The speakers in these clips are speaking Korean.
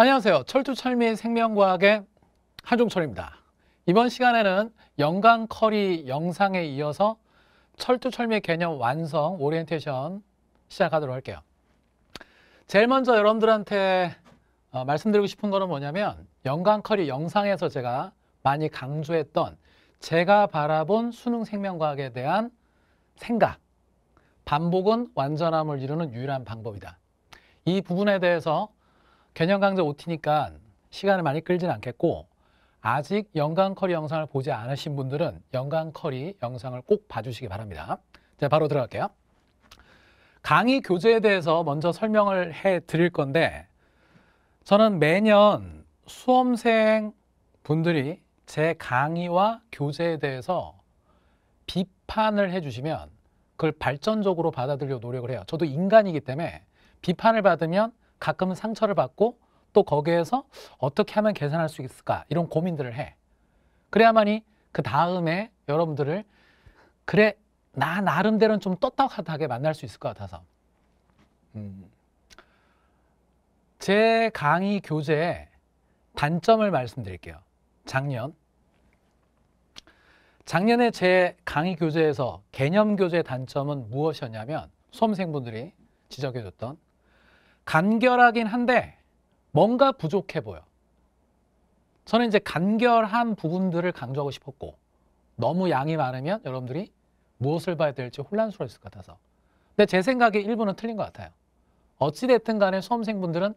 안녕하세요. 철두철미의 생명과학의 한종철입니다. 이번 시간에는 연간 커리 영상에 이어서 철두철미의 개념 완성 오리엔테이션 시작하도록 할게요. 제일 먼저 여러분들한테 어, 말씀드리고 싶은 거는 뭐냐면 연간 커리 영상에서 제가 많이 강조했던 제가 바라본 수능 생명과학에 대한 생각, 반복은 완전함을 이루는 유일한 방법이다. 이 부분에 대해서 개념 강좌 OT니까 시간을 많이 끌지는 않겠고 아직 연강 커리 영상을 보지 않으신 분들은 연강 커리 영상을 꼭 봐주시기 바랍니다. 자, 바로 들어갈게요. 강의 교재에 대해서 먼저 설명을 해 드릴 건데 저는 매년 수험생 분들이 제 강의와 교재에 대해서 비판을 해주시면 그걸 발전적으로 받아들여 노력을 해요. 저도 인간이기 때문에 비판을 받으면 가끔은 상처를 받고 또 거기에서 어떻게 하면 계산할 수 있을까 이런 고민들을 해. 그래야만이 그 다음에 여러분들을 그래 나 나름대로는 좀 떳떳하게 만날 수 있을 것 같아서. 음. 제 강의 교재의 단점을 말씀드릴게요. 작년. 작년에 제 강의 교재에서 개념 교재 단점은 무엇이었냐면 수험생분들이 지적해줬던 간결하긴 한데 뭔가 부족해 보여. 저는 이제 간결한 부분들을 강조하고 싶었고 너무 양이 많으면 여러분들이 무엇을 봐야 될지 혼란스러웠을 것 같아서. 근데 제 생각에 일부는 틀린 것 같아요. 어찌됐든 간에 수험생분들은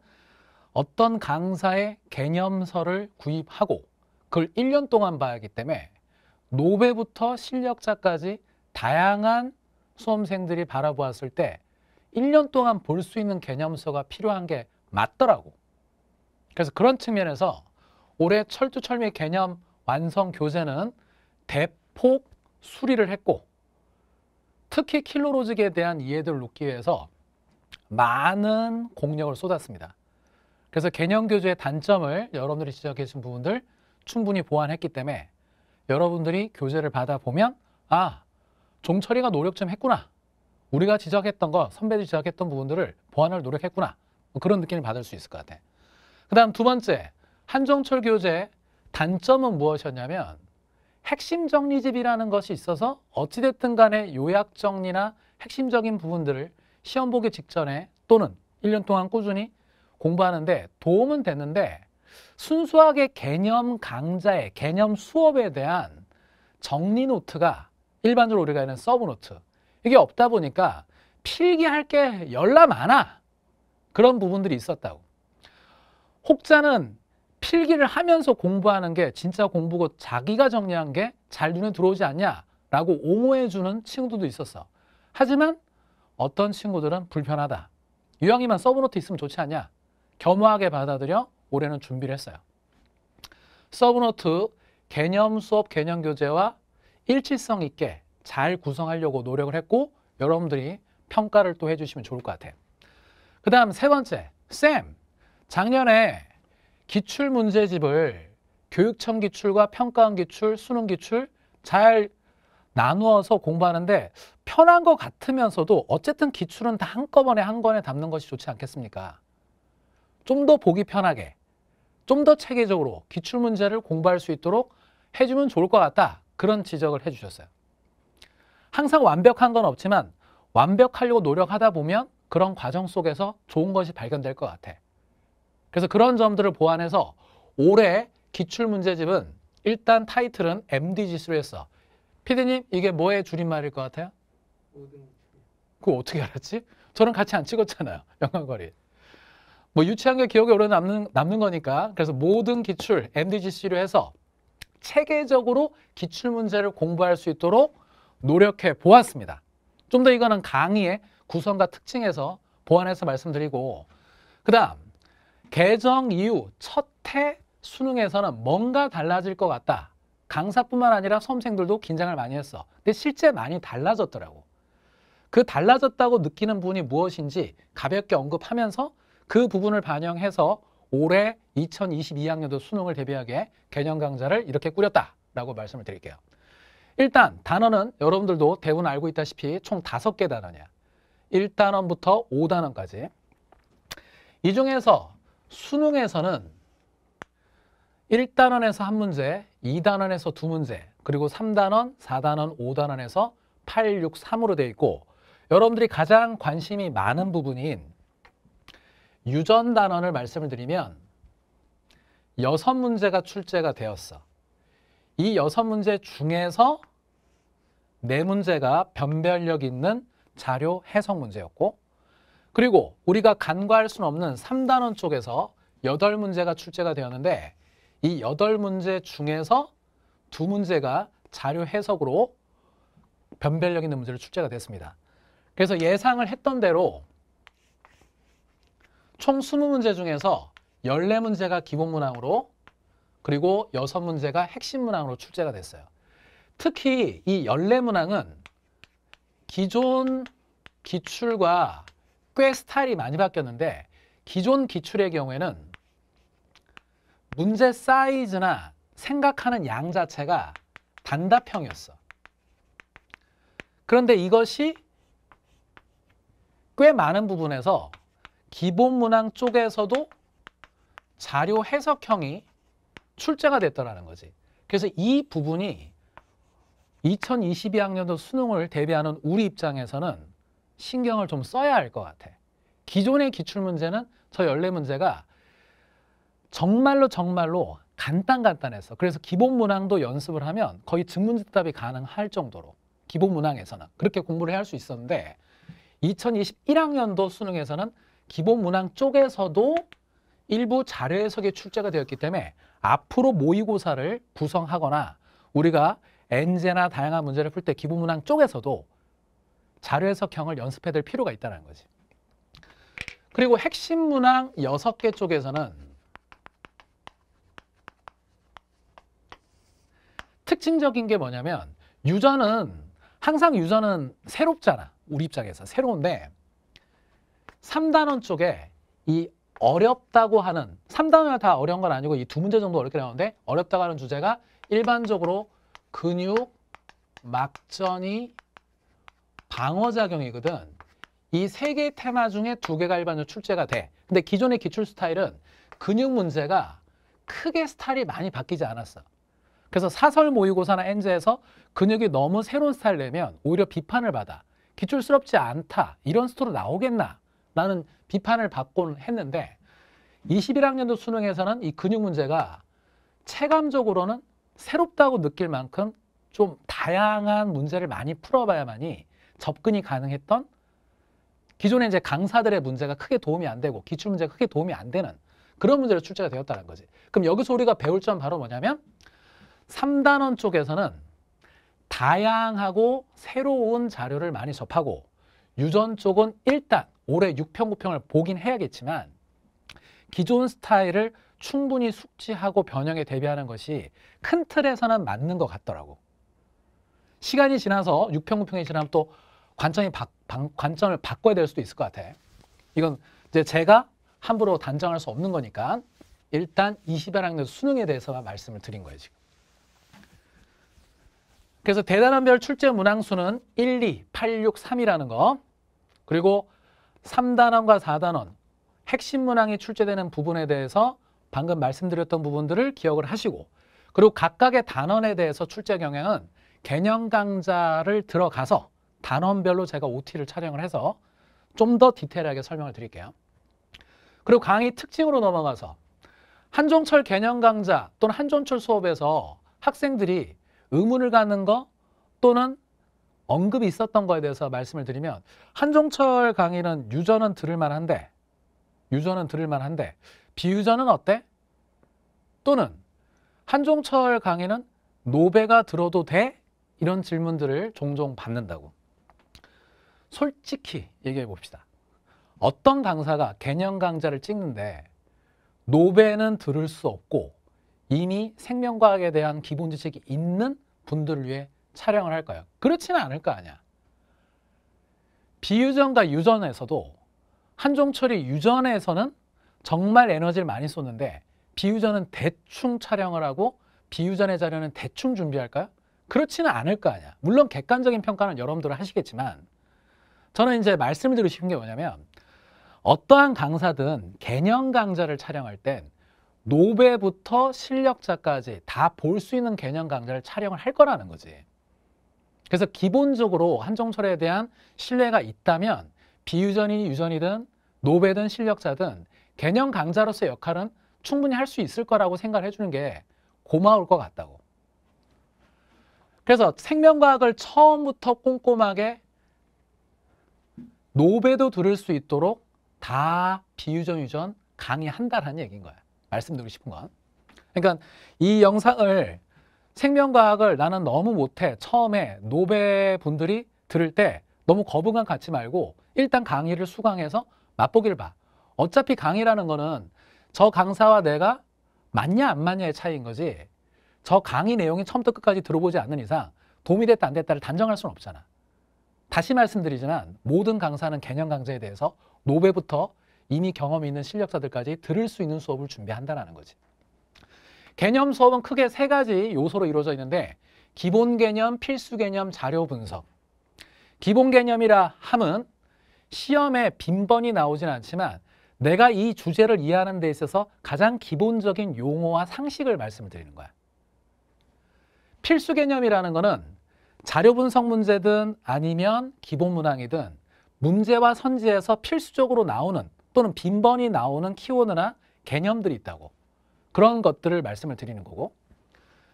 어떤 강사의 개념서를 구입하고 그걸 1년 동안 봐야 하기 때문에 노배부터 실력자까지 다양한 수험생들이 바라보았을 때 1년 동안 볼 수 있는 개념서가 필요한 게 맞더라고. 그래서 그런 측면에서 올해 철두철미 개념 완성 교재는 대폭 수리를 했고 특히 킬로로직에 대한 이해들을 돕기 위해서 많은 공력을 쏟았습니다. 그래서 개념 교재의 단점을 여러분들이 지적해 주신 부분들 충분히 보완했기 때문에 여러분들이 교재를 받아보면 아, 종철이가 노력 좀 했구나 우리가 지적했던 거, 선배들이 지적했던 부분들을 보완할 노력했구나. 뭐 그런 느낌을 받을 수 있을 것 같아. 그 다음 두 번째, 한정철 교재 단점은 무엇이었냐면 핵심 정리집이라는 것이 있어서 어찌됐든 간에 요약 정리나 핵심적인 부분들을 시험 보기 직전에 또는 1년 동안 꾸준히 공부하는데 도움은 됐는데 순수하게 개념 강좌의 개념 수업에 대한 정리 노트가 일반적으로 우리가 있는 서브 노트 이게 없다 보니까 필기할 게 열나 많아. 그런 부분들이 있었다고. 혹자는 필기를 하면서 공부하는 게 진짜 공부고 자기가 정리한 게 잘 눈에 들어오지 않냐라고 옹호해주는 친구들도 있었어. 하지만 어떤 친구들은 불편하다. 유형이만 서브노트 있으면 좋지 않냐. 겸허하게 받아들여 올해는 준비를 했어요. 서브노트 개념 수업 개념 교재와 일치성 있게 잘 구성하려고 노력을 했고 여러분들이 평가를 또 해주시면 좋을 것 같아요. 그 다음 세 번째, 쌤, 작년에 기출문제집을 교육청 기출과 평가원 기출, 수능 기출 잘 나누어서 공부하는데 편한 것 같으면서도 어쨌든 기출은 다 한꺼번에 한 권에 담는 것이 좋지 않겠습니까? 좀 더 보기 편하게, 좀 더 체계적으로 기출문제를 공부할 수 있도록 해주면 좋을 것 같다. 그런 지적을 해주셨어요. 항상 완벽한 건 없지만 완벽하려고 노력하다 보면 그런 과정 속에서 좋은 것이 발견될 것 같아. 그래서 그런 점들을 보완해서 올해 기출문제집은 일단 타이틀은 m d g c 로 했어. 피디님 이게 뭐의 줄임말일 것 같아요? 그거 어떻게 알았지? 저는 같이 안 찍었잖아요. 영관거리뭐 유치한 게 기억에 오래 남는, 남는 거니까 그래서 모든 기출 MDGC로 해서 체계적으로 기출문제를 공부할 수 있도록 노력해 보았습니다. 좀 더 이거는 강의의 구성과 특징에서 보완해서 말씀드리고 그 다음 개정 이후 첫 해 수능에서는 뭔가 달라질 것 같다. 강사뿐만 아니라 수험생들도 긴장을 많이 했어. 근데 실제 많이 달라졌더라고. 그 달라졌다고 느끼는 부분이 무엇인지 가볍게 언급하면서 그 부분을 반영해서 올해 2022학년도 수능을 대비하게 개념 강좌를 이렇게 꾸렸다라고 말씀을 드릴게요. 일단 단원은 여러분들도 대부분 알고 있다시피 총 다섯 개 단어냐. 1단원부터 5단원까지. 이 중에서 수능에서는 1단원에서 한 문제, 2단원에서 두 문제, 그리고 3단원, 4단원, 5단원에서 8, 6, 3으로 되어 있고 여러분들이 가장 관심이 많은 부분인 유전 단원을 말씀을 드리면 여 문제가 출제가 되었어. 이 여섯 문제 중에서 네 문제가 변별력 있는 자료 해석 문제였고 그리고 우리가 간과할 수 없는 3단원 쪽에서 여덟 문제가 출제가 되었는데 이 여덟 문제 중에서 두 문제가 자료 해석으로 변별력 있는 문제로 출제가 됐습니다. 그래서 예상을 했던 대로 총 20문제 중에서 14문제가 기본문항으로 그리고 여섯 문제가 핵심 문항으로 출제가 됐어요. 특히 이 연례 문항은 기존 기출과 꽤 스타일이 많이 바뀌었는데 기존 기출의 경우에는 문제 사이즈나 생각하는 양 자체가 단답형이었어. 그런데 이것이 꽤 많은 부분에서 기본 문항 쪽에서도 자료 해석형이 출제가 됐더라는 거지. 그래서 이 부분이 2022학년도 수능을 대비하는 우리 입장에서는 신경을 좀 써야 할 것 같아. 기존의 기출문제는 저 연례 문제가 정말로 정말로 간단간단해서 그래서 기본 문항도 연습을 하면 거의 증문지답이 가능할 정도로 기본 문항에서는 그렇게 공부를 할 수 있었는데 2021학년도 수능에서는 기본 문항 쪽에서도 일부 자료 해석이 출제가 되었기 때문에 앞으로 모의고사를 구성하거나 우리가 엔제나 다양한 문제를 풀 때 기본문항 쪽에서도 자료 해석형을 연습해야 될 필요가 있다는 거지. 그리고 핵심 문항 6개 쪽에서는 특징적인 게 뭐냐면 유전은 항상 유전은 새롭잖아. 우리 입장에서 새로운데 3단원 쪽에 이 어렵다고 하는 3단원가다 어려운 건 아니고 이 두 문제 정도 어렵게 나오는데 어렵다고 하는 주제가 일반적으로 근육, 막전이, 방어작용이거든. 이 세 개의 테마 중에 두 개가 일반적으로 출제가 돼. 근데 기존의 기출 스타일은 근육 문제가 크게 스타일이 많이 바뀌지 않았어. 그래서 사설 모의고사나 엔제에서 근육이 너무 새로운 스타일 내면 오히려 비판을 받아. 기출스럽지 않다. 이런 스토로 나오겠나? 라는 비판을 받곤 했는데 21학년도 수능에서는 이 근육 문제가 체감적으로는 새롭다고 느낄 만큼 좀 다양한 문제를 많이 풀어봐야만이 접근이 가능했던 기존에 이제 강사들의 문제가 크게 도움이 안 되고 기출 문제가 크게 도움이 안 되는 그런 문제로 출제가 되었다는 거지. 그럼 여기서 우리가 배울 점 바로 뭐냐면 3단원 쪽에서는 다양하고 새로운 자료를 많이 접하고 유전 쪽은 일단 올해 6평, 9평을 보긴 해야겠지만 기존 스타일을 충분히 숙지하고 변형에 대비하는 것이 큰 틀에서는 맞는 것 같더라고. 시간이 지나서 6평, 9평이 지나면 또 관점이 바, 방, 관점을 바꿔야 될 수도 있을 것 같아. 이건 이제 제가 함부로 단정할 수 없는 거니까 일단 2 0학년 수능에 대해서만 말씀을 드린 거예요, 지금. 그래서 대단한 별 출제 문항수는 1, 2, 8, 6, 3이라는 거. 그리고 3단원과4단원 핵심 문항이 출제되는 부분에 대해서 방금 말씀드렸던 부분들을 기억을 하시고 그리고 각각의 단원에 대해서 출제 경향은 개념 강좌를 들어가서 단원별로 제가 OT를 촬영을 해서 좀 더 디테일하게 설명을 드릴게요. 그리고 강의 특징으로 넘어가서 한종철 개념 강좌 또는 한종철 수업에서 학생들이 의문을 갖는 거 또는 언급이 있었던 거에 대해서 말씀을 드리면 한종철 강의는 유저는 들을 만한데 유저는 들을 만한데 비유저는 어때? 또는 한종철 강의는 노배가 들어도 돼? 이런 질문들을 종종 받는다고. 솔직히 얘기해 봅시다. 어떤 강사가 개념 강좌를 찍는데 노배는 들을 수 없고 이미 생명과학에 대한 기본 지식이 있는 분들을 위해 촬영을 할까요? 그렇지는 않을 거 아니야. 비유전과 유전에서도 한종철이 유전에서는 정말 에너지를 많이 쏟는데 비유전은 대충 촬영을 하고 비유전의 자료는 대충 준비할까요? 그렇지는 않을 거 아니야. 물론 객관적인 평가는 여러분들은 하시겠지만 저는 이제 말씀을 드리고 싶은 게 뭐냐면 어떠한 강사든 개념 강좌를 촬영할 땐 노배부터 실력자까지 다 볼 수 있는 개념 강좌를 촬영을 할 거라는 거지. 그래서 기본적으로 한정철에 대한 신뢰가 있다면 비유전이니 유전이든 노배든 실력자든 개념 강자로서의 역할은 충분히 할 수 있을 거라고 생각을 해주는 게 고마울 것 같다고. 그래서 생명과학을 처음부터 꼼꼼하게 노배도 들을 수 있도록 다 비유전 유전 강의한다라는 얘기인 거야. 말씀드리고 싶은 건. 그러니까 이 영상을 생명과학을 나는 너무 못해 처음에 노배 분들이 들을 때 너무 거부감 갖지 말고 일단 강의를 수강해서 맛보기를 봐. 어차피 강의라는 거는 저 강사와 내가 맞냐 안 맞냐의 차이인 거지 저 강의 내용이 처음부터 끝까지 들어보지 않는 이상 도움이 됐다 안 됐다를 단정할 수는 없잖아. 다시 말씀드리지만 모든 강사는 개념 강좌에 대해서 노배부터 이미 경험이 있는 실력자들까지 들을 수 있는 수업을 준비한다는 거지. 개념 수업은 크게 세 가지 요소로 이루어져 있는데 기본 개념, 필수 개념, 자료 분석. 기본 개념이라 함은 시험에 빈번히 나오진 않지만 내가 이 주제를 이해하는 데 있어서 가장 기본적인 용어와 상식을 말씀드리는 거야. 필수 개념이라는 거는 자료 분석 문제든 아니면 기본 문항이든 문제와 선지에서 필수적으로 나오는 또는 빈번히 나오는 키워드나 개념들이 있다고. 그런 것들을 말씀을 드리는 거고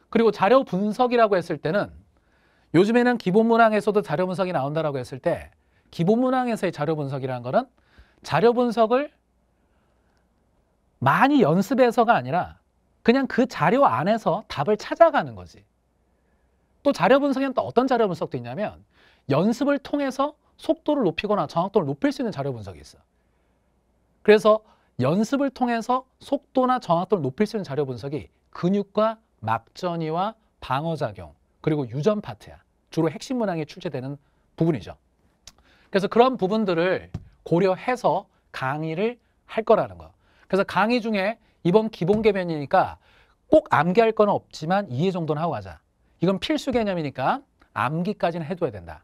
그리고 자료 분석이라고 했을 때는 요즘에는 기본 문항에서도 자료 분석이 나온다라고 했을 때 기본 문항에서의 자료 분석이라는 거는 자료 분석을 많이 연습해서가 아니라 그냥 그 자료 안에서 답을 찾아가는 거지. 또 자료 분석에는 또 어떤 자료 분석도 있냐면 연습을 통해서 속도를 높이거나 정확도를 높일 수 있는 자료 분석이 있어. 그래서 연습을 통해서 속도나 정확도를 높일 수 있는 자료 분석이 근육과 막전이와 방어작용 그리고 유전 파트야. 주로 핵심 문항에 출제되는 부분이죠. 그래서 그런 부분들을 고려해서 강의를 할 거라는 거. 그래서 강의 중에 이번 기본 개념이니까 꼭 암기할 건 없지만 이해 정도는 하고 가자. 이건 필수 개념이니까 암기까지는 해둬야 된다.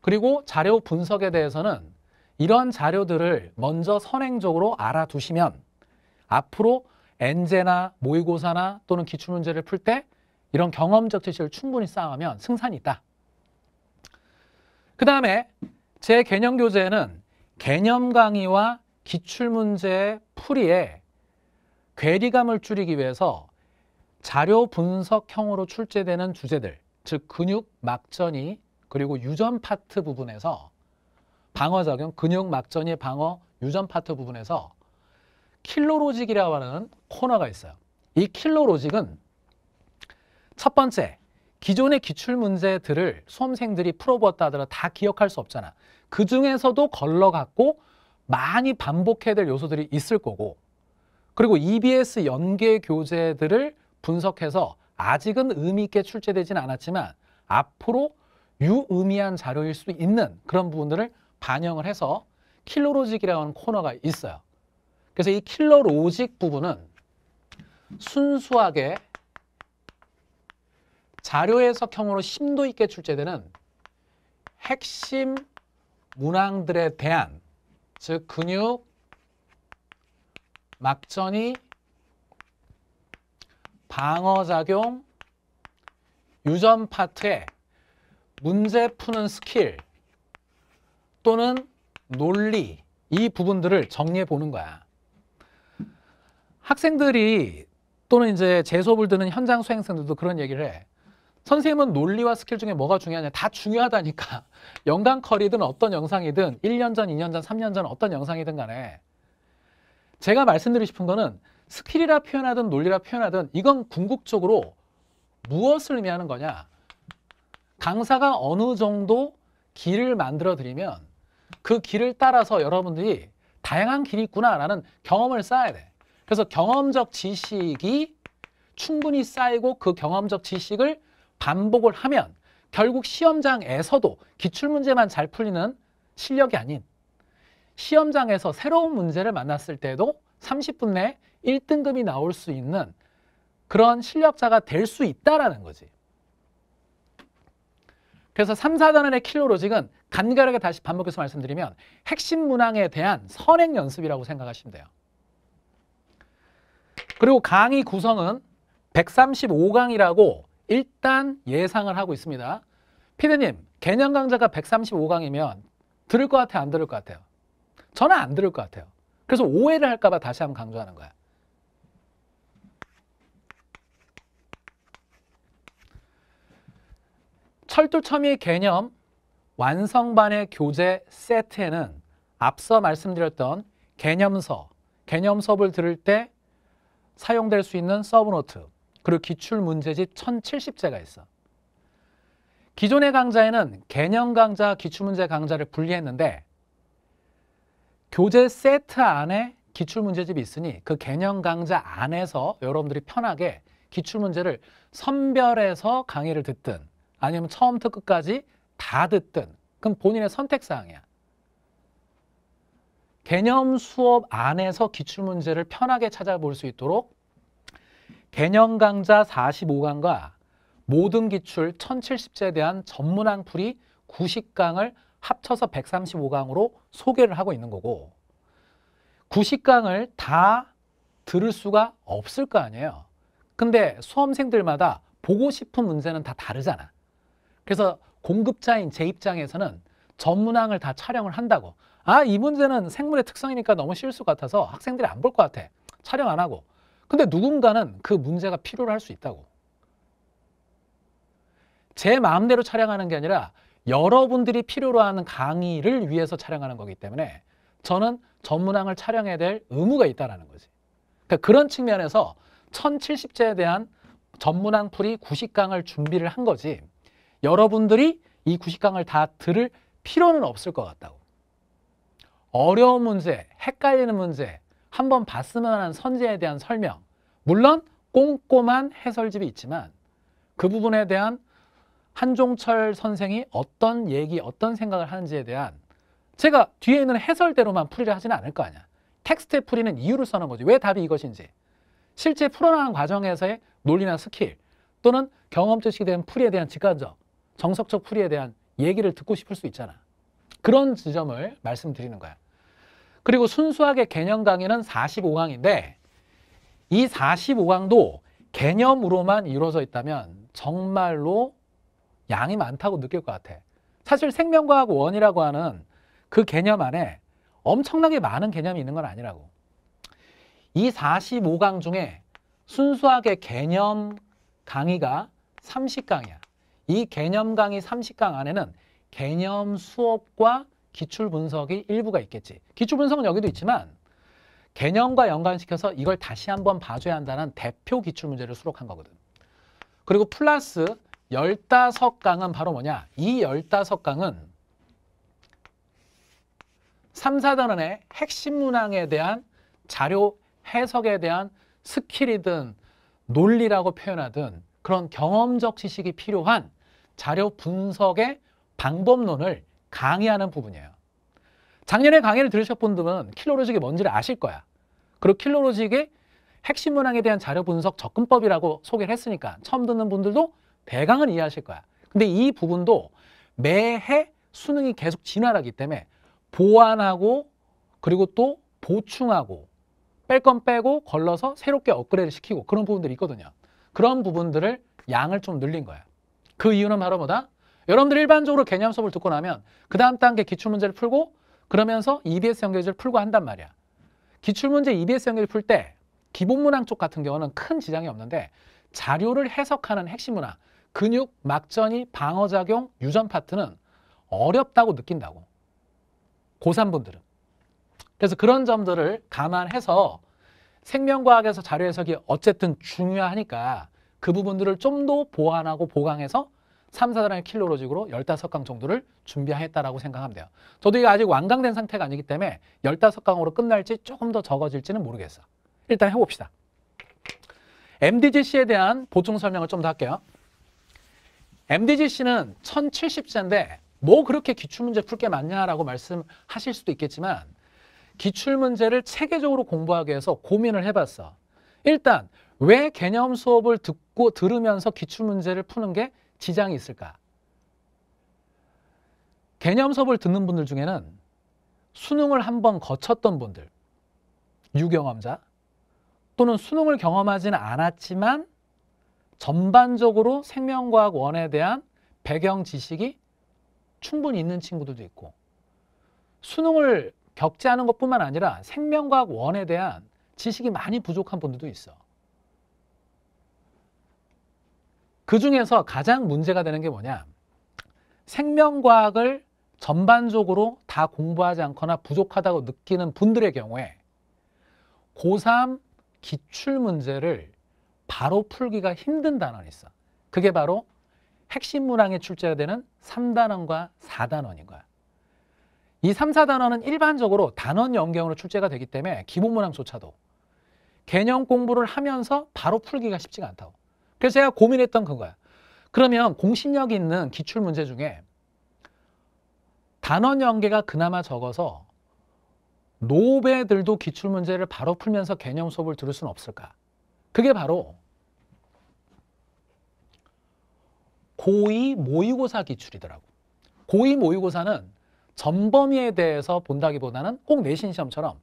그리고 자료 분석에 대해서는 이런 자료들을 먼저 선행적으로 알아두시면 앞으로 엔제나 모의고사나 또는 기출문제를 풀 때 이런 경험적 지식을 충분히 쌓으면 승산이 있다. 그 다음에 제 개념 교재는 개념 강의와 기출문제 풀이에 괴리감을 줄이기 위해서 자료 분석형으로 출제되는 주제들, 즉 근육, 막전이, 그리고 유전 파트 부분에서 방어작용, 근육 막전이 방어 유전 파트 부분에서 킬로로직이라고 하는 코너가 있어요. 이 킬로로직은 첫 번째, 기존의 기출 문제들을 수험생들이 풀어보았다 하더라도 다 기억할 수 없잖아. 그 중에서도 걸러갖고 많이 반복해야 될 요소들이 있을 거고 그리고 EBS 연계 교재들을 분석해서 아직은 의미 있게 출제되지는 않았지만 앞으로 유의미한 자료일 수 있는 그런 부분들을 반영을 해서 킬러로직이라는 코너가 있어요. 그래서 이 킬러로직 부분은 순수하게 자료 해석형으로 심도 있게 출제되는 핵심 문항들에 대한 즉 근육, 막전이, 방어작용, 유전 파트에 문제 푸는 스킬 또는 논리 이 부분들을 정리해 보는 거야. 학생들이 또는 이제 재 수업을 듣는 현장 수행생들도 그런 얘기를 해. 선생님은 논리와 스킬 중에 뭐가 중요하냐. 다 중요하다니까. 영상 커리든 어떤 영상이든 1년 전, 2년 전, 3년 전 어떤 영상이든 간에 제가 말씀드리고 싶은 거는 스킬이라 표현하든 논리라 표현하든 이건 궁극적으로 무엇을 의미하는 거냐. 강사가 어느 정도 길을 만들어 드리면 그 길을 따라서 여러분들이 다양한 길이 있구나라는 경험을 쌓아야 돼. 그래서 경험적 지식이 충분히 쌓이고 그 경험적 지식을 반복을 하면 결국 시험장에서도 기출문제만 잘 풀리는 실력이 아닌 시험장에서 새로운 문제를 만났을 때도 30분 내에 1등급이 나올 수 있는 그런 실력자가 될 수 있다라는 거지. 그래서 3, 4단원의 킬로로직은 간결하게 다시 반복해서 말씀드리면 핵심 문항에 대한 선행 연습이라고 생각하시면 돼요. 그리고 강의 구성은 135강이라고 일단 예상을 하고 있습니다. 피디님, 개념 강좌가 135강이면 들을 것 같아요? 안 들을 것 같아요? 저는 안 들을 것 같아요. 그래서 오해를 할까 봐 다시 한번 강조하는 거야. 철도첨의 개념 완성반의 교재 세트에는 앞서 말씀드렸던 개념서, 개념 수업을 들을 때 사용될 수 있는 서브노트, 그리고 기출문제집 1070제가 있어. 기존의 강좌에는 개념 강좌, 기출문제 강좌를 분리했는데 교재 세트 안에 기출문제집이 있으니 그 개념 강좌 안에서 여러분들이 편하게 기출문제를 선별해서 강의를 듣든 아니면 처음부터 끝까지 다 듣든 그럼 본인의 선택사항이야. 개념 수업 안에서 기출문제를 편하게 찾아볼 수 있도록 개념 강좌 45강과 모든 기출 1070제에 대한 전문 항풀이 90강을 합쳐서 135강으로 소개를 하고 있는 거고 90강을 다 들을 수가 없을 거 아니에요. 근데 수험생들마다 보고 싶은 문제는 다 다르잖아. 그래서 공급자인 제 입장에서는 전문항을 다 촬영을 한다고 아 이 문제는 생물의 특성이니까 너무 쉬울 것 같아서 학생들이 안 볼 것 같아 촬영 안 하고 근데 누군가는 그 문제가 필요로 할 수 있다고 제 마음대로 촬영하는 게 아니라 여러분들이 필요로 하는 강의를 위해서 촬영하는 거기 때문에 저는 전문항을 촬영해야 될 의무가 있다는 거지 그러니까 그런 측면에서 1070제에 대한 전문항 풀이 90강을 준비를 한 거지 여러분들이 이구식강을다 들을 필요는 없을 것 같다고. 어려운 문제, 헷갈리는 문제, 한번 봤으면 하는 선제에 대한 설명. 물론 꼼꼼한 해설집이 있지만 그 부분에 대한 한종철 선생이 어떤 얘기, 어떤 생각을 하는지에 대한 제가 뒤에 있는 해설대로만 풀이를 하지는 않을 거 아니야. 텍스트에 풀이는 이유를 써는 거지. 왜 답이 이것인지. 실제 풀어나가는 과정에서의 논리나 스킬 또는 경험지식에 대한 풀이에 대한 직관적 정석적 풀이에 대한 얘기를 듣고 싶을 수 있잖아. 그런 지점을 말씀드리는 거야. 그리고 순수하게 개념 강의는 45강인데 이 45강도 개념으로만 이루어져 있다면 정말로 양이 많다고 느낄 것 같아. 사실 생명과학 원이라고 하는 그 개념 안에 엄청나게 많은 개념이 있는 건 아니라고. 이 45강 중에 순수하게 개념 강의가 30강이야. 이 개념 강의 30강 안에는 개념 수업과 기출 분석이 일부가 있겠지. 기출 분석은 여기도 있지만 개념과 연관시켜서 이걸 다시 한번 봐줘야 한다는 대표 기출 문제를 수록한 거거든. 그리고 플러스 15강은 바로 뭐냐? 이 15강은 3, 4단원의 핵심 문항에 대한 자료 해석에 대한 스킬이든 논리라고 표현하든 그런 경험적 지식이 필요한 자료 분석의 방법론을 강의하는 부분이에요. 작년에 강의를 들으셨분 던 들은 킬로로직이 뭔지를 아실 거야. 그리고 킬로로직의 핵심 문항에 대한 자료 분석 접근법이라고 소개를 했으니까 처음 듣는 분들도 대강은 이해하실 거야. 근데 이 부분도 매해 수능이 계속 진화하기 때문에 보완하고 그리고 또 보충하고 뺄 건 빼고 걸러서 새롭게 업그레이드 시키고 그런 부분들이 있거든요. 그런 부분들을 양을 좀 늘린 거야. 그 이유는 바로 뭐다? 여러분들 일반적으로 개념 수업을 듣고 나면 그 다음 단계 기출문제를 풀고 그러면서 EBS 연결지를 풀고 한단 말이야. 기출문제 EBS 연결 풀때 기본문항 쪽 같은 경우는 큰 지장이 없는데 자료를 해석하는 핵심 문항, 근육, 막전이, 방어작용, 유전 파트는 어렵다고 느낀다고. 고3분들은. 그래서 그런 점들을 감안해서 생명과학에서 자료 해석이 어쨌든 중요하니까 그 부분들을 좀 더 보완하고 보강해서 3, 4단의 킬로로직으로 15강 정도를 준비하겠다라고 생각하면 돼요. 저도 이게 아직 완강된 상태가 아니기 때문에 15강으로 끝날지 조금 더 적어질지는 모르겠어. 일단 해봅시다. MDGC에 대한 보충 설명을 좀 더 할게요. MDGC는 1070제인데 뭐 그렇게 기출문제 풀 게 많냐라고 말씀하실 수도 있겠지만 기출문제를 체계적으로 공부하기 위해서 고민을 해봤어. 일단 왜 개념 수업을 듣고 들으면서 기출문제를 푸는 게 지장이 있을까? 개념 수업을 듣는 분들 중에는 수능을 한 번 거쳤던 분들, 유경험자, 또는 수능을 경험하지는 않았지만 전반적으로 생명과학 원에 대한 배경 지식이 충분히 있는 친구들도 있고 수능을 격제하는 것뿐만 아니라 생명과학 원에 대한 지식이 많이 부족한 분들도 있어. 그 중에서 가장 문제가 되는 게 뭐냐? 생명과학을 전반적으로 다 공부하지 않거나 부족하다고 느끼는 분들의 경우에 고3 기출 문제를 바로 풀기가 힘든 단원이 있어. 그게 바로 핵심 문항에 출제되는 3단원과 4단원인 거야. 이 3, 4단원은 일반적으로 단원 연계형으로 출제가 되기 때문에 기본 문항조차도 개념 공부를 하면서 바로 풀기가 쉽지가 않다고. 그래서 제가 고민했던 그거야. 그러면 공신력 있는 기출 문제 중에 단원 연계가 그나마 적어서 노배들도 기출 문제를 바로 풀면서 개념 수업을 들을 수는 없을까? 그게 바로 고의 모의고사 기출이더라고. 고의 모의고사는 전범위에 대해서 본다기보다는 꼭 내신 시험처럼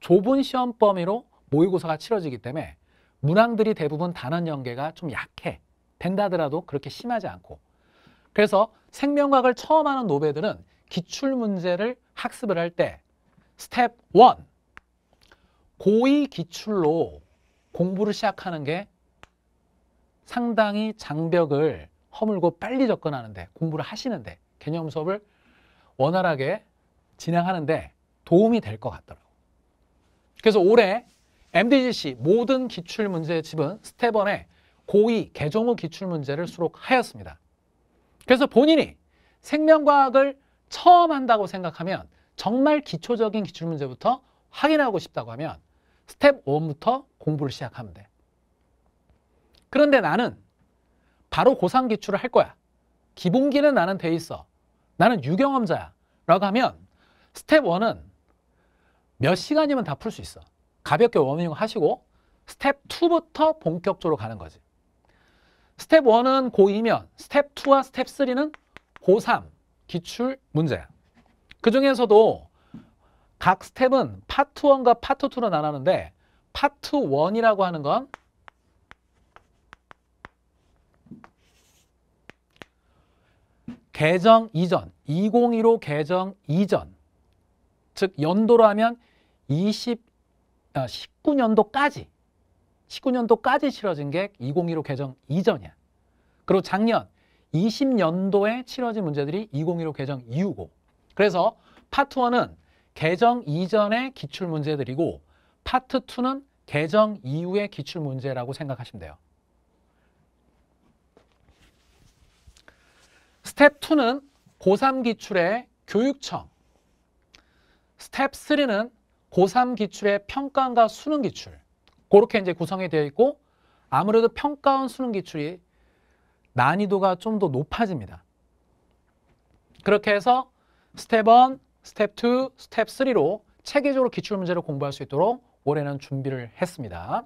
좁은 시험 범위로 모의고사가 치러지기 때문에 문항들이 대부분 단원 연계가 좀 약해. 된다더라도 그렇게 심하지 않고. 그래서 생명과학을 처음 하는 노베들은 기출 문제를 학습을 할 때 스텝 1 고의 기출로 공부를 시작하는 게 상당히 장벽을 허물고 빨리 접근하는데 공부를 하시는데 개념 수업을 원활하게 진행하는데 도움이 될 것 같더라고. 그래서 올해 MDGC 모든 기출문제집은 스텝 1에 고2 개정 후 기출문제를 수록하였습니다. 그래서 본인이 생명과학을 처음 한다고 생각하면 정말 기초적인 기출문제부터 확인하고 싶다고 하면 스텝 1부터 공부를 시작하면 돼. 그런데 나는 바로 고상 기출을 할 거야. 기본기는 나는 돼 있어. 나는 유경험자야 라고 하면 스텝 1은 몇 시간이면 다 풀 수 있어. 가볍게 워밍 하시고 스텝 2부터 본격적으로 가는 거지. 스텝 1은 고2면 스텝 2와 스텝 3는 고3 기출 문제야. 그 중에서도 각 스텝은 파트 1과 파트 2로 나누는데 파트 1이라고 하는 건 개정 이전, 2015 개정 이전, 즉 연도로 하면 20, 아, 19년도까지, 19년도까지 치러진 게 2015 개정 이전이야. 그리고 작년 20년도에 치러진 문제들이 2015 개정 이후고. 그래서 파트 1은 개정 이전의 기출 문제들이고 파트 2는 개정 이후의 기출 문제라고 생각하시면 돼요. 스텝 2는 고3 기출의 교육청, 스텝 3는 고3 기출의 평가원과 수능 기출 그렇게 이제 구성이 되어 있고 아무래도 평가원 수능 기출이 난이도가 좀 더 높아집니다. 그렇게 해서 스텝 1, 스텝 2, 스텝 3로 체계적으로 기출 문제를 공부할 수 있도록 올해는 준비를 했습니다.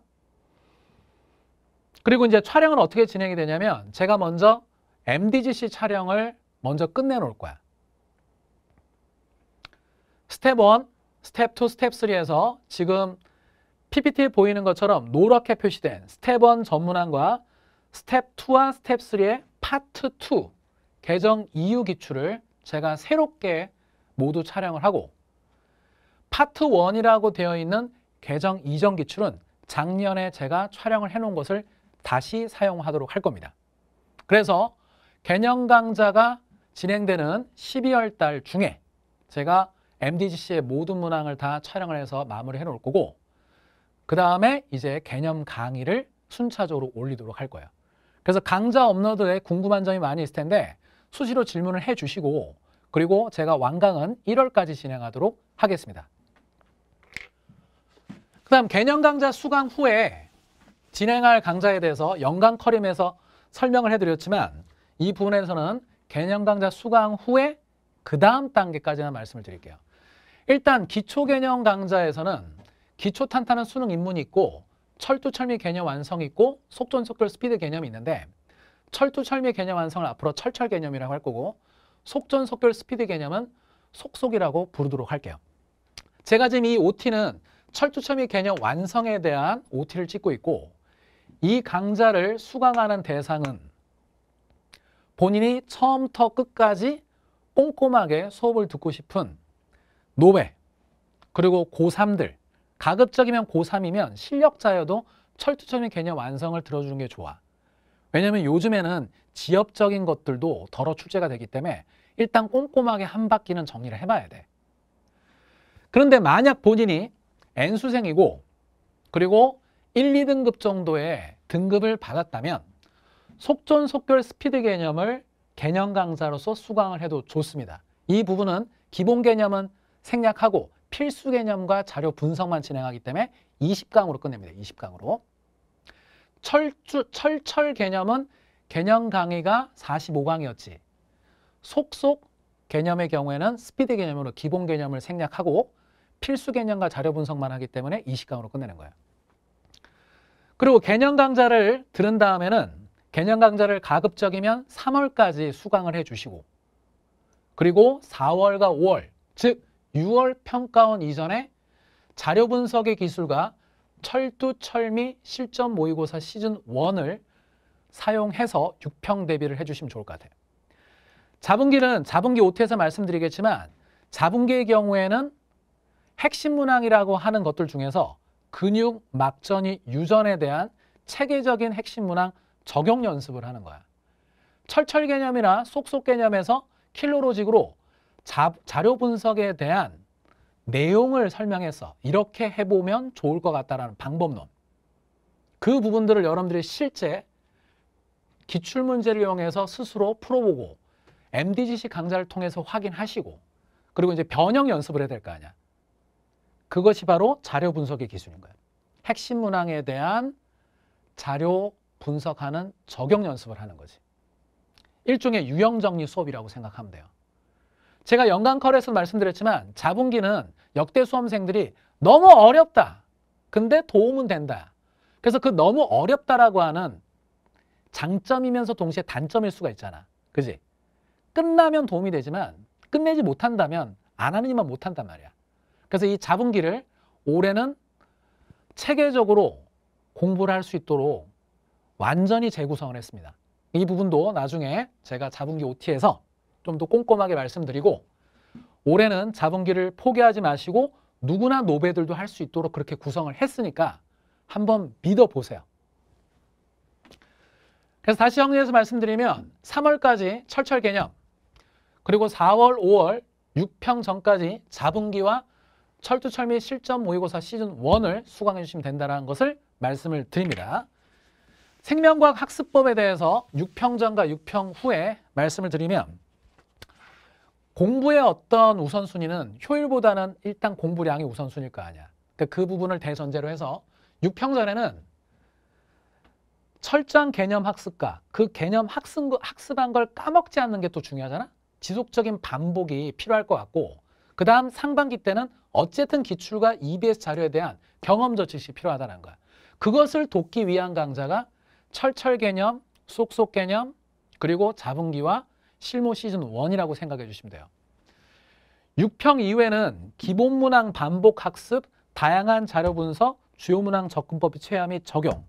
그리고 이제 촬영은 어떻게 진행이 되냐면 제가 먼저 MDGC 촬영을 먼저 끝내놓을 거야. 스텝 1, 스텝 2, 스텝 3에서 지금 PPT에 보이는 것처럼 노랗게 표시된 스텝 1 전문안과 스텝 2와 스텝 3의 파트 2 개정 이유 기출을 제가 새롭게 모두 촬영을 하고 파트 1이라고 되어 있는 개정 이전 기출은 작년에 제가 촬영을 해놓은 것을 다시 사용하도록 할 겁니다. 그래서 개념 강좌가 진행되는 12월 달 중에 제가 MDGC의 모든 문항을 다 촬영을 해서 마무리해 놓을 거고 그 다음에 이제 개념 강의를 순차적으로 올리도록 할 거예요. 그래서 강좌 업로드에 궁금한 점이 많이 있을 텐데 수시로 질문을 해 주시고 그리고 제가 완강은 1월까지 진행하도록 하겠습니다. 그 다음 개념 강좌 수강 후에 진행할 강좌에 대해서 연강 커림에서 설명을 해드렸지만 이 부분에서는 개념 강좌 수강 후에 그 다음 단계까지는 말씀을 드릴게요. 일단 기초 개념 강좌에서는 기초 탄탄한 수능 입문이 있고 철두철미 개념 완성 있고 속전속결 스피드 개념이 있는데 철두철미 개념 완성을 앞으로 철철 개념이라고 할 거고 속전속결 스피드 개념은 속속이라고 부르도록 할게요. 제가 지금 이 OT는 철두철미 개념 완성에 대한 OT를 찍고 있고 이 강좌를 수강하는 대상은 본인이 처음부터 끝까지 꼼꼼하게 수업을 듣고 싶은 노베 그리고 고3들 가급적이면 고3이면 실력자여도 철두철미 개념 완성을 들어주는 게 좋아. 왜냐면 요즘에는 지엽적인 것들도 덜어 출제가 되기 때문에 일단 꼼꼼하게 한 바퀴는 정리를 해봐야 돼. 그런데 만약 본인이 N수생이고 그리고 1, 2등급 정도의 등급을 받았다면 속전속결 스피드 개념을 개념 강사로서 수강을 해도 좋습니다. 이 부분은 기본 개념은 생략하고 필수 개념과 자료 분석만 진행하기 때문에 20강으로 끝냅니다. 20강으로. 철주, 철철 개념은 개념 강의가 45강이었지. 속속 개념의 경우에는 스피드 개념으로 기본 개념을 생략하고 필수 개념과 자료 분석만 하기 때문에 20강으로 끝내는 거예요. 그리고 개념 강좌를 들은 다음에는 개념 강좌를 가급적이면 3월까지 수강을 해주시고 그리고 4월과 5월 즉 6월 평가원 이전에 자료 분석의 기술과 철두 철미 실전 모의고사 시즌 1을 사용해서 6평 대비를 해주시면 좋을 것 같아요. 자분기는 자분기 오태에서 말씀드리겠지만 자분기의 경우에는 핵심 문항이라고 하는 것들 중에서 근육, 막전이, 유전에 대한 체계적인 핵심 문항 적용 연습을 하는 거야. 철철 개념이나 쏙쏙 개념에서 킬로로직으로 자, 료 분석에 대한 내용을 설명해서 이렇게 해보면 좋을 것 같다라는 방법론 그 부분들을 여러분들이 실제 기출문제를 이용해서 스스로 풀어보고 MDGC 강좌를 통해서 확인하시고 그리고 이제 변형 연습을 해야 될 거 아니야. 그것이 바로 자료 분석의 기술인 거예 핵심 문항에 대한 자료 분석하는 적용 연습을 하는 거지. 일종의 유형 정리 수업이라고 생각하면 돼요. 제가 연간 컬에서 말씀드렸지만 자분기는 역대 수험생들이 너무 어렵다. 근데 도움은 된다. 그래서 그 너무 어렵다라고 하는 장점이면서 동시에 단점일 수가 있잖아. 그지? 끝나면 도움이 되지만 끝내지 못한다면 안 하는 이만 못한단 말이야. 그래서 이 자분기를 올해는 체계적으로 공부를 할 수 있도록 완전히 재구성을 했습니다. 이 부분도 나중에 제가 자분기 OT에서 좀 더 꼼꼼하게 말씀드리고 올해는 자분기를 포기하지 마시고 누구나 노배들도 할 수 있도록 그렇게 구성을 했으니까 한번 믿어보세요. 그래서 다시 정리해서 말씀드리면 3월까지 철철 개념 그리고 4월, 5월 6평 전까지 자분기와 철두철미 실전 모의고사 시즌 1을 수강해 주시면 된다는 것을 말씀을 드립니다. 생명과학 학습법에 대해서 6평 전과 6평 후에 말씀을 드리면 공부의 어떤 우선순위는 효율보다는 일단 공부량이 우선순위일 거 아니야. 그러니까 그 부분을 대전제로 해서 6평 전에는 철저한 개념 학습과 그 개념 학습, 학습한 걸 까먹지 않는 게 또 중요하잖아. 지속적인 반복이 필요할 것 같고 그 다음 상반기 때는 어쨌든 기출과 EBS 자료에 대한 경험 저치시 필요하다는 거야. 그것을 돕기 위한 강좌가 철철 개념, 쏙쏙 개념, 그리고 자본기와 실무 시즌 1이라고 생각해 주시면 돼요. 6평 이외는 기본 문항 반복 학습, 다양한 자료 분석, 주요 문항 접근법의 체및 적용.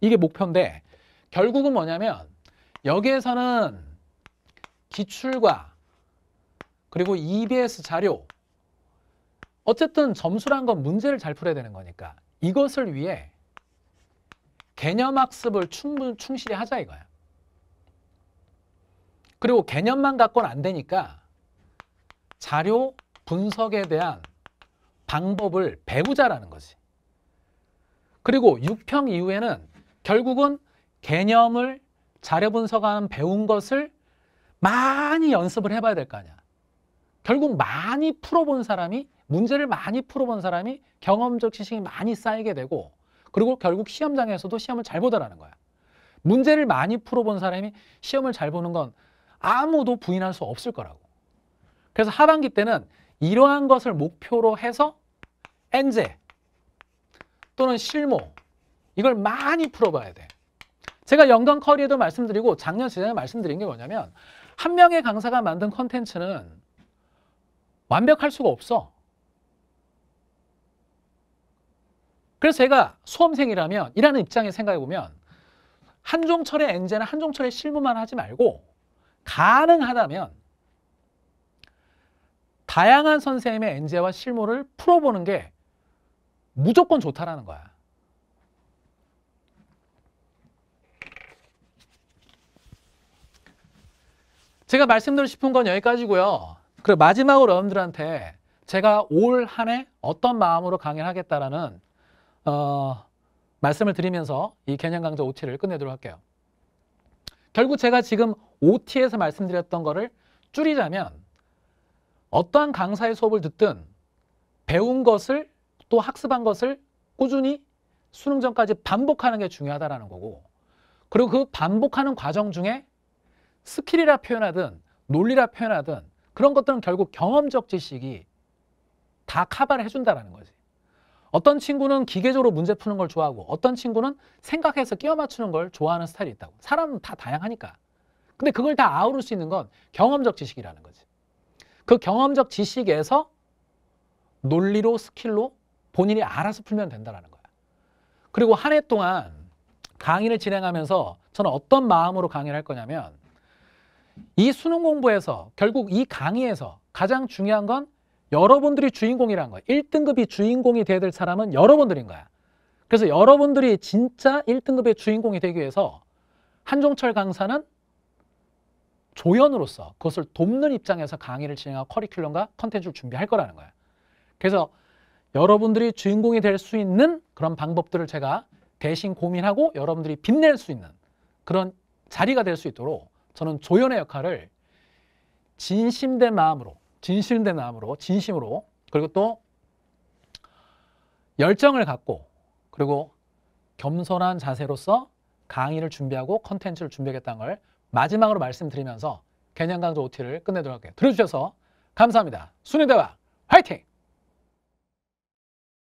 이게 목표인데 결국은 뭐냐면 여기에서는 기출과 그리고 EBS 자료 어쨌든 점수란 건 문제를 잘 풀어야 되는 거니까 이것을 위해 개념 학습을 충분 충실히 하자 이거야. 그리고 개념만 갖고는 안 되니까 자료 분석에 대한 방법을 배우자라는 거지. 그리고 6평 이후에는 결국은 개념을 자료 분석하는 배운 것을 많이 연습을 해봐야 될 거 아니야. 결국 많이 풀어본 사람이 문제를 많이 풀어본 사람이 경험적 지식이 많이 쌓이게 되고 그리고 결국 시험장에서도 시험을 잘 보더라는 거야. 문제를 많이 풀어본 사람이 시험을 잘 보는 건 아무도 부인할 수 없을 거라고. 그래서 하반기 때는 이러한 것을 목표로 해서 엔제 또는 실무 이걸 많이 풀어봐야 돼. 제가 영간 커리에도 말씀드리고 작년 시장에 말씀드린 게 뭐냐면 한 명의 강사가 만든 컨텐츠는 완벽할 수가 없어. 그래서 제가 수험생이라면 이라는 입장에 생각해 보면 한종철의 엔제나 한종철의 실무만 하지 말고 가능하다면 다양한 선생님의 엔제와 실무를 풀어보는 게 무조건 좋다라는 거야. 제가 말씀드리고 싶은 건 여기까지고요. 그리고 마지막으로 여러분들한테 제가 올 한 해 어떤 마음으로 강연하겠다라는 어, 말씀을 드리면서 이 개념 강좌 OT를 끝내도록 할게요. 결국 제가 지금 OT에서 말씀드렸던 거를 줄이자면 어떠한 강사의 수업을 듣든 배운 것을 또 학습한 것을 꾸준히 수능 전까지 반복하는 게중요하다는 거고 그리고 그 반복하는 과정 중에 스킬이라 표현하든 논리라 표현하든 그런 것들은 결국 경험적 지식이 다 카바를 해준다라는 거지. 어떤 친구는 기계적으로 문제 푸는 걸 좋아하고 어떤 친구는 생각해서 끼워 맞추는 걸 좋아하는 스타일이 있다고. 사람은 다 다양하니까. 근데 그걸 다 아우를 수 있는 건 경험적 지식이라는 거지. 그 경험적 지식에서 논리로 스킬로 본인이 알아서 풀면 된다라는 거야. 그리고 한 해 동안 강의를 진행하면서 저는 어떤 마음으로 강의를 할 거냐면 이 수능 공부에서 결국 이 강의에서 가장 중요한 건 여러분들이 주인공이란 거야. 1등급이 주인공이 돼야 될 사람은 여러분들인 거야. 그래서 여러분들이 진짜 1등급의 주인공이 되기 위해서 한종철 강사는 조연으로서 그것을 돕는 입장에서 강의를 진행하고 커리큘럼과 컨텐츠를 준비할 거라는 거야. 그래서 여러분들이 주인공이 될 수 있는 그런 방법들을 제가 대신 고민하고 여러분들이 빛낼 수 있는 그런 자리가 될 수 있도록 저는 조연의 역할을 진심된 마음으로 진실된 마음으로 진심으로 그리고 또 열정을 갖고 그리고 겸손한 자세로서 강의를 준비하고 컨텐츠를 준비하겠다는 걸 마지막으로 말씀드리면서 개념 강조 OT를 끝내도록 할게요. 들어주셔서 감사합니다. 순위대와 화이팅!